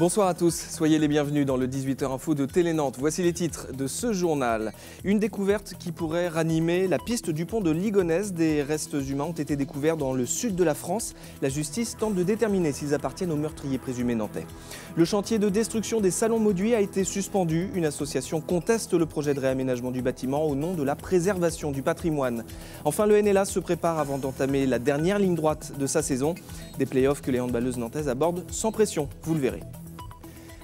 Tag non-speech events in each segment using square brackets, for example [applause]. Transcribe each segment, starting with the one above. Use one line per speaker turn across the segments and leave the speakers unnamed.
Bonsoir à tous, soyez les bienvenus dans le 18h Info de Télé Nantes. Voici les titres de ce journal. Une découverte qui pourrait ranimer la piste du pont de l'IGonesse Des restes humains ont été découverts dans le sud de la France. La justice tente de déterminer s'ils appartiennent aux meurtriers présumés nantais. Le chantier de destruction des salons Mauduit a été suspendu. Une association conteste le projet de réaménagement du bâtiment au nom de la préservation du patrimoine. Enfin, le NLA se prépare avant d'entamer la dernière ligne droite de sa saison. Des playoffs que les handballeuses nantaises abordent sans pression, vous le verrez.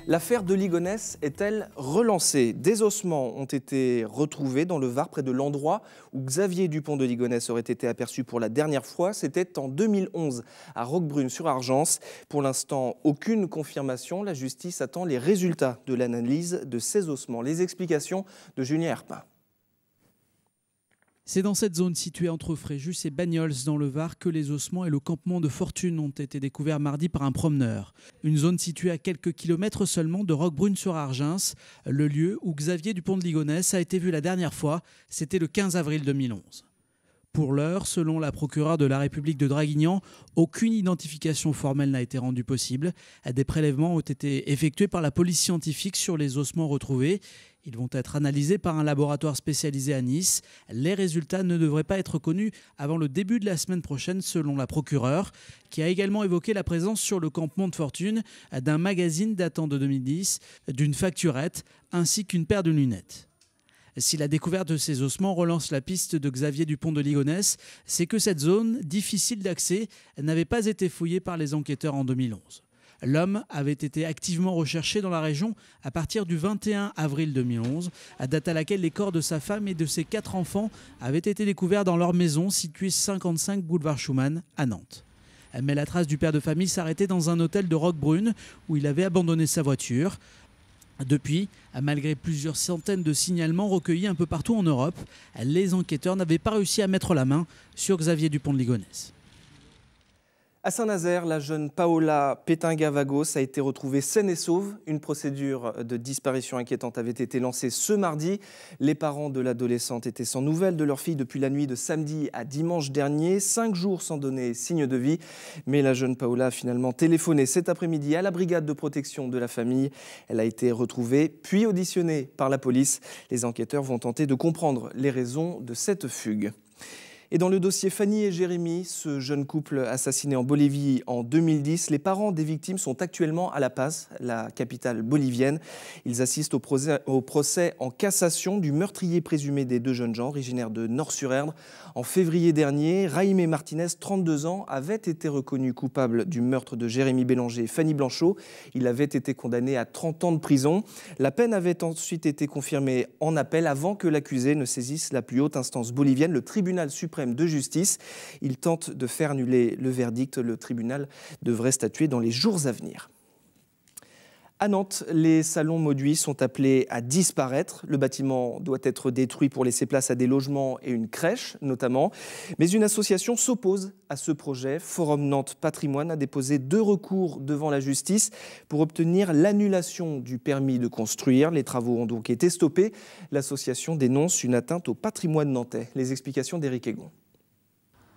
L'affaire de Ligonès est-elle relancée Des ossements ont été retrouvés dans le Var, près de l'endroit où Xavier Dupont de Ligonès aurait été aperçu pour la dernière fois. C'était en 2011 à Roquebrune-sur-Argence. Pour l'instant, aucune confirmation. La justice attend les résultats de l'analyse de ces ossements. Les explications de Julien Herpin.
C'est dans cette zone située entre Fréjus et Bagnols dans le Var que les ossements et le campement de fortune ont été découverts mardi par un promeneur. Une zone située à quelques kilomètres seulement de Roquebrune-sur-Argens, le lieu où Xavier Dupont de Ligonnès a été vu la dernière fois, c'était le 15 avril 2011. Pour l'heure, selon la procureure de la République de Draguignan, aucune identification formelle n'a été rendue possible. Des prélèvements ont été effectués par la police scientifique sur les ossements retrouvés ils vont être analysés par un laboratoire spécialisé à Nice. Les résultats ne devraient pas être connus avant le début de la semaine prochaine, selon la procureure, qui a également évoqué la présence sur le campement de fortune d'un magazine datant de 2010, d'une facturette, ainsi qu'une paire de lunettes. Si la découverte de ces ossements relance la piste de Xavier Dupont de Ligonnès, c'est que cette zone, difficile d'accès, n'avait pas été fouillée par les enquêteurs en 2011. L'homme avait été activement recherché dans la région à partir du 21 avril 2011, à date à laquelle les corps de sa femme et de ses quatre enfants avaient été découverts dans leur maison située 55 boulevard Schumann à Nantes. Mais la trace du père de famille s'arrêtait dans un hôtel de Roquebrune où il avait abandonné sa voiture. Depuis, malgré plusieurs centaines de signalements recueillis un peu partout en Europe, les enquêteurs n'avaient pas réussi à mettre la main sur Xavier Dupont de Ligonnès.
À Saint-Nazaire, la jeune Paola Vagos a été retrouvée saine et sauve. Une procédure de disparition inquiétante avait été lancée ce mardi. Les parents de l'adolescente étaient sans nouvelles de leur fille depuis la nuit de samedi à dimanche dernier, cinq jours sans donner signe de vie. Mais la jeune Paola a finalement téléphoné cet après-midi à la brigade de protection de la famille. Elle a été retrouvée puis auditionnée par la police. Les enquêteurs vont tenter de comprendre les raisons de cette fugue. Et dans le dossier Fanny et Jérémy, ce jeune couple assassiné en Bolivie en 2010, les parents des victimes sont actuellement à La Paz, la capitale bolivienne. Ils assistent au procès, en cassation du meurtrier présumé des deux jeunes gens, originaire de Nord-sur-Erdre. En février dernier, Raimé Martinez, 32 ans, avait été reconnu coupable du meurtre de Jérémy Bélanger et Fanny Blanchot. Il avait été condamné à 30 ans de prison. La peine avait ensuite été confirmée en appel avant que l'accusé ne saisisse la plus haute instance bolivienne, le tribunal suprême de justice. Il tente de faire annuler le verdict. Le tribunal devrait statuer dans les jours à venir. À Nantes, les salons Mauduit sont appelés à disparaître. Le bâtiment doit être détruit pour laisser place à des logements et une crèche, notamment. Mais une association s'oppose à ce projet. Forum Nantes Patrimoine a déposé deux recours devant la justice pour obtenir l'annulation du permis de construire. Les travaux ont donc été stoppés. L'association dénonce une atteinte au patrimoine nantais. Les explications d'Éric Egon.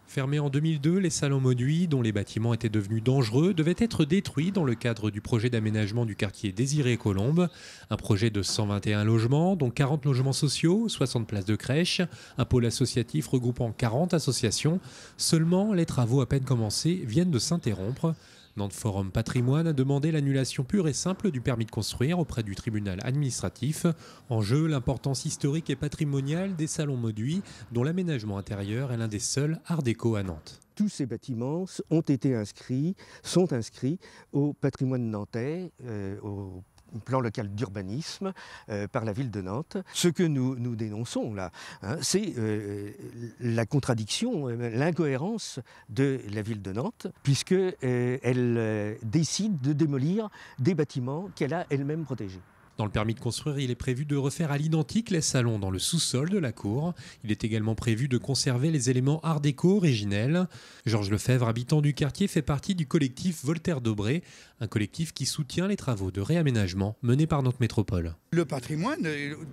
Fermés en 2002, les salons Mauduit, dont les bâtiments étaient devenus dangereux, devaient être détruits dans le cadre du projet d'aménagement du quartier Désiré-Colombe, un projet de 121 logements, dont 40 logements sociaux, 60 places de crèche, un pôle associatif regroupant 40 associations. Seulement, les travaux à peine commencés viennent de s'interrompre. Nantes Forum Patrimoine a demandé l'annulation pure et simple du permis de construire auprès du tribunal administratif. En jeu, l'importance historique et patrimoniale des salons moduits dont l'aménagement intérieur est l'un des seuls art déco à Nantes
tous ces bâtiments ont été inscrits, sont inscrits au patrimoine nantais, euh, au plan local d'urbanisme euh, par la ville de Nantes. Ce que nous, nous dénonçons là, hein, c'est euh, euh, la contradiction, l'incohérence de la ville de Nantes, puisqu'elle décide de démolir des bâtiments qu'elle a elle-même protégés.
Dans le permis de construire, il est prévu de refaire à l'identique les salons dans le sous-sol de la cour. Il est également prévu de conserver les éléments art déco originels. Georges Lefebvre, habitant du quartier, fait partie du collectif Voltaire d'Aubray, un collectif qui soutient les travaux de réaménagement menés par notre métropole.
Le patrimoine,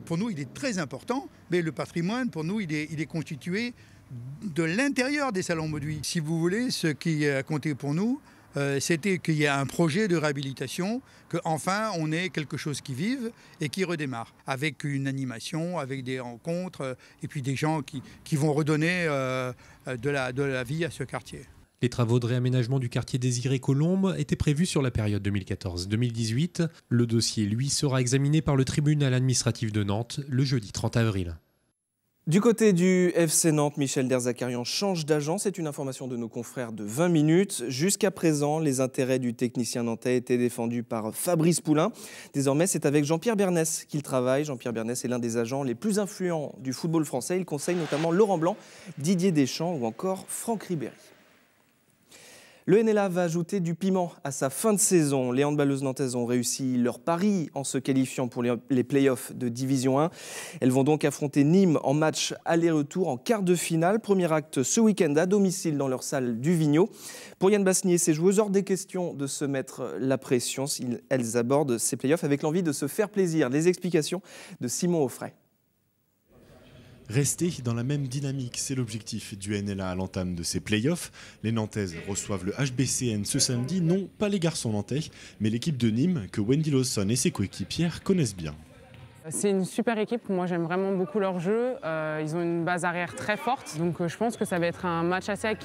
pour nous, il est très important, mais le patrimoine, pour nous, il est, constitué de l'intérieur des salons mauduits. Si vous voulez, ce qui a compté pour nous, euh, c'était qu'il y a un projet de réhabilitation, qu'enfin on ait quelque chose qui vive et qui redémarre, avec une animation, avec des rencontres, euh, et puis des gens qui, vont redonner euh, de, la, de la vie à ce quartier.
Les travaux de réaménagement du quartier Désiré Colombe étaient prévus sur la période 2014-2018. Le dossier, lui, sera examiné par le tribunal administratif de Nantes le jeudi 30 avril.
Du côté du FC Nantes, Michel Derzakarian change d'agent. C'est une information de nos confrères de 20 minutes. Jusqu'à présent, les intérêts du technicien nantais étaient défendus par Fabrice Poulain. Désormais, c'est avec Jean-Pierre Bernès qu'il travaille. Jean-Pierre Bernès est l'un des agents les plus influents du football français. Il conseille notamment Laurent Blanc, Didier Deschamps ou encore Franck Ribéry. Le NLA va ajouter du piment à sa fin de saison. Les handballeuses nantaises ont réussi leur pari en se qualifiant pour les playoffs de Division 1. Elles vont donc affronter Nîmes en match aller-retour en quart de finale. Premier acte ce week-end à domicile dans leur salle du Vigno. Pour Yann Bassnier, ces ses joueuses, hors des questions de se mettre la pression. Elles abordent ces playoffs avec l'envie de se faire plaisir. Les explications de Simon Offray
rester dans la même dynamique. C'est l'objectif du NLA à l'entame de ses playoffs. Les Nantaises reçoivent le HBCN ce samedi, non pas les garçons nantais, mais l'équipe de Nîmes que Wendy Lawson et ses coéquipières connaissent bien.
C'est une super équipe, moi j'aime vraiment beaucoup leur jeu, euh, ils ont une base arrière très forte, donc euh, je pense que ça va être un match assez,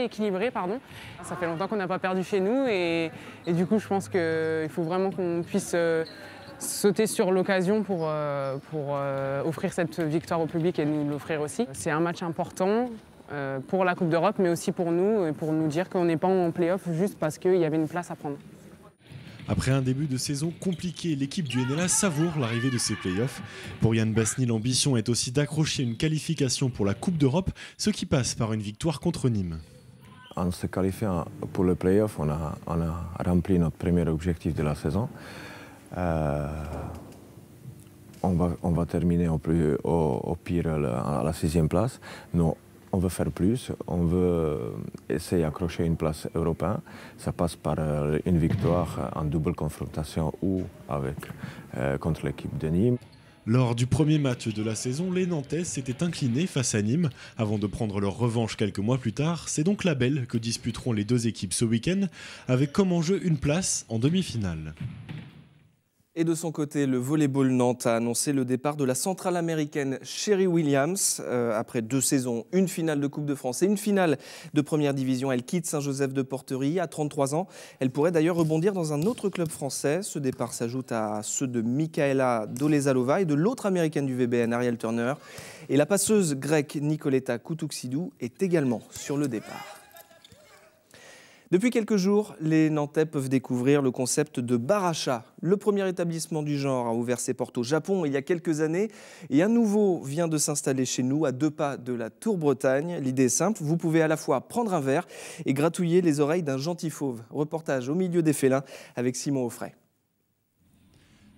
équilibré. Pardon. Ça fait longtemps qu'on n'a pas perdu chez nous et, du coup je pense qu'il faut vraiment qu'on puisse euh, sauter sur l'occasion pour, euh, euh, offrir cette victoire au public et nous l'offrir aussi. C'est un match important euh, pour la Coupe d'Europe, mais aussi pour nous, et pour nous dire qu'on n'est pas en play-off juste parce qu'il y avait une place à prendre.
Après un début de saison compliqué, l'équipe du NLA savoure l'arrivée de ses playoffs. Pour Yann Basni, l'ambition est aussi d'accrocher une qualification pour la Coupe d'Europe, ce qui passe par une victoire contre Nîmes.
En se qualifiant pour le playoff, on on a rempli notre premier objectif de la saison. Euh, on va, terminer au, plus, au, pire à la sixième place. Non, on veut faire plus, on veut essayer d'accrocher une place européenne. Ça passe par euh, une victoire en double confrontation ou avec, euh, contre l'équipe de Nîmes.
Lors du premier match de la saison, les Nantais s'étaient inclinés face à Nîmes avant de prendre leur revanche quelques mois plus tard. C'est donc la belle que disputeront les deux équipes ce week-end avec comme enjeu une place en demi-finale.
Et de son côté, le volleyball Nantes a annoncé le départ de la centrale américaine Sherry Williams. Euh, après deux saisons, une finale de Coupe de France et une finale de Première Division, elle quitte Saint-Joseph de Porterie à 33 ans. Elle pourrait d'ailleurs rebondir dans un autre club français. Ce départ s'ajoute à ceux de Michaela Dolezalova et de l'autre américaine du VBN, Ariel Turner. Et la passeuse grecque Nicoleta Koutouksidou est également sur le départ. Depuis quelques jours, les Nantais peuvent découvrir le concept de baracha Le premier établissement du genre a ouvert ses portes au Japon il y a quelques années et un nouveau vient de s'installer chez nous à deux pas de la Tour Bretagne. L'idée est simple, vous pouvez à la fois prendre un verre et gratouiller les oreilles d'un gentil fauve. Reportage au milieu des félins avec Simon Offray.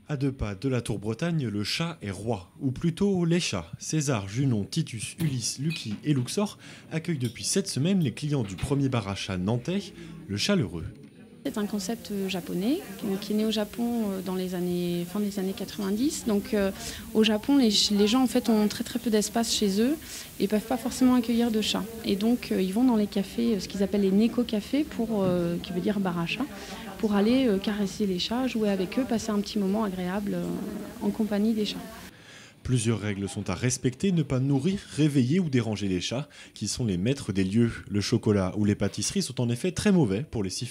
À deux pas de la tour Bretagne, le chat est roi, ou plutôt les chats. César, Junon, Titus, Ulysse, Lucky et Luxor accueillent depuis cette semaine les clients du premier bar à chat nantais, le Chaleureux.
C'est un concept euh, japonais euh, qui est né au Japon euh, dans les années fin des années 90. Donc au Japon, les, gens en fait ont très très peu d'espace chez eux et peuvent pas forcément accueillir de chats. Et donc ils vont dans les cafés, ce qu'ils appellent les neko cafés, qui veut dire bar à pour aller caresser les chats, jouer avec eux, passer un petit moment agréable en compagnie des chats.
Plusieurs règles sont à respecter, ne pas nourrir, réveiller ou déranger les chats, qui sont les maîtres des lieux. Le chocolat ou les pâtisseries sont en effet très mauvais pour les six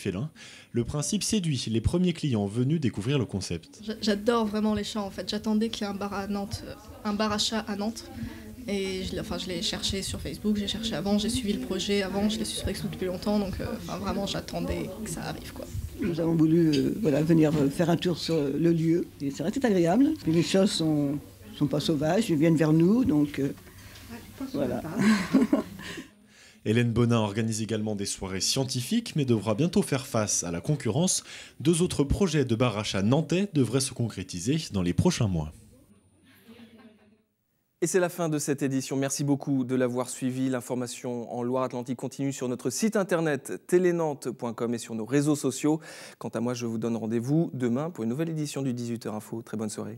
Le principe séduit les premiers clients venus découvrir le concept.
J'adore vraiment les chats en fait. J'attendais qu'il y ait un bar à Nantes, euh, un bar à chats à Nantes. Et je, enfin, je l'ai cherché sur Facebook, j'ai cherché avant, j'ai suivi le projet avant, je l'ai su depuis longtemps, donc euh, enfin, vraiment j'attendais que ça arrive quoi
nous avons voulu euh, voilà, venir faire un tour sur le lieu. Et c'est vrai agréable. les choses sont ne sont pas sauvages, ils viennent vers nous, donc euh, voilà.
[laughs] Hélène Bonin organise également des soirées scientifiques, mais devra bientôt faire face à la concurrence. Deux autres projets de à nantais devraient se concrétiser dans les prochains mois.
Et c'est la fin de cette édition. Merci beaucoup de l'avoir suivi. L'information en Loire-Atlantique continue sur notre site internet telenante.com et sur nos réseaux sociaux. Quant à moi, je vous donne rendez-vous demain pour une nouvelle édition du 18h Info. Très bonne soirée.